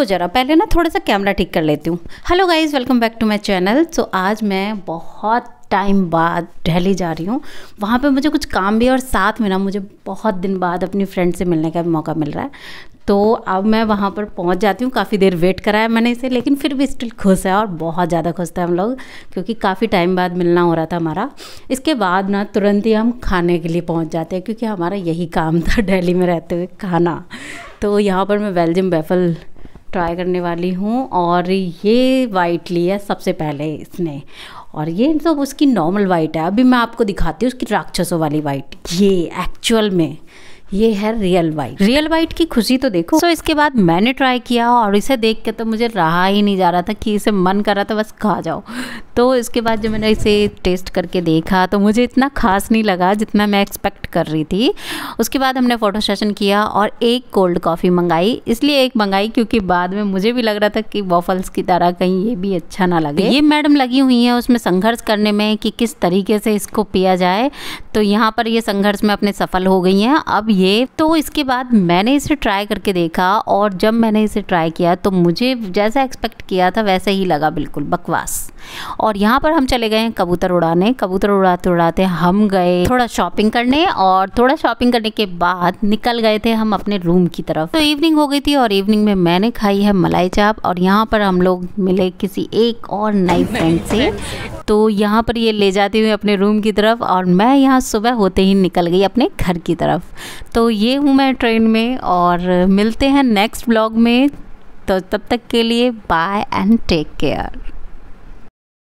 रुको ज़रा पहले ना थोड़ा सा कैमरा ठीक कर लेती हूँ hello guys welcome back to my channel so आज मैं बहुत टाइम बाद दिल्ली जा रही हूँ वहाँ पे मुझे कुछ काम भी और साथ में ना मुझे बहुत दिन बाद अपनी फ्रेंड से मिलने का भी मौका मिल रहा है तो अब मैं वहाँ पर पहुँच जाती हूँ काफ़ी देर वेट कराया मैंने इसे लेकिन फिर भी स्टिल खुश है और बहुत ज़्यादा खुश थे हम लोग क्योंकि काफ़ी टाइम बाद मिलना हो रहा था हमारा इसके बाद ना तुरंत ही हम खाने के लिए पहुँच जाते हैं क्योंकि हमारा यही काम था दिल्ली में रहते हुए खाना तो यहाँ पर मैं बेल्जियम बेफल ट्राई करने वाली हूँ और ये वाइट लिया सबसे पहले इसने और ये सब तो उसकी नॉर्मल वाइट है अभी मैं आपको दिखाती हूँ उसकी राक्षसों वाली वाइट ये एक्चुअल में ये है रियल वाइट रियल वाइट की खुशी तो देखो सो so, इसके बाद मैंने ट्राई किया और इसे देख के तो मुझे रहा ही नहीं जा रहा था कि इसे मन कर रहा था बस खा जाओ तो इसके बाद जब मैंने इसे टेस्ट करके देखा तो मुझे इतना खास नहीं लगा जितना मैं एक्सपेक्ट कर रही थी उसके बाद हमने फ़ोटो सेशन किया और एक कोल्ड कॉफ़ी मंगाई इसलिए एक मंगाई क्योंकि बाद में मुझे भी लग रहा था कि वॉफल्स की तरह कहीं ये भी अच्छा ना लगे ये मैडम लगी हुई हैं उसमें संघर्ष करने में कि किस तरीके से इसको पिया जाए तो यहाँ पर ये संघर्ष में अपने सफल हो गई हैं अब ये तो इसके बाद मैंने इसे ट्राई करके देखा और जब मैंने इसे ट्राई किया तो मुझे जैसा एक्सपेक्ट किया था वैसा ही लगा बिल्कुल बकवास और यहाँ पर हम चले गए कबूतर उड़ाने कबूतर उड़ाते उड़ाते हम गए थोड़ा शॉपिंग करने और थोड़ा शॉपिंग करने के बाद निकल गए थे हम अपने रूम की तरफ तो इवनिंग हो गई थी और इवनिंग में मैंने खाई है मलाई चाप और यहाँ पर हम लोग मिले किसी एक और नई फ्रेंड से तो यहाँ पर ये ले जाती हुई अपने रूम की तरफ और मैं यहाँ सुबह होते ही निकल गई अपने घर की तरफ तो ये हूँ मैं ट्रेन में और मिलते हैं नेक्स्ट ब्लॉग में तो तब तक के लिए बाय एंड टेक केयर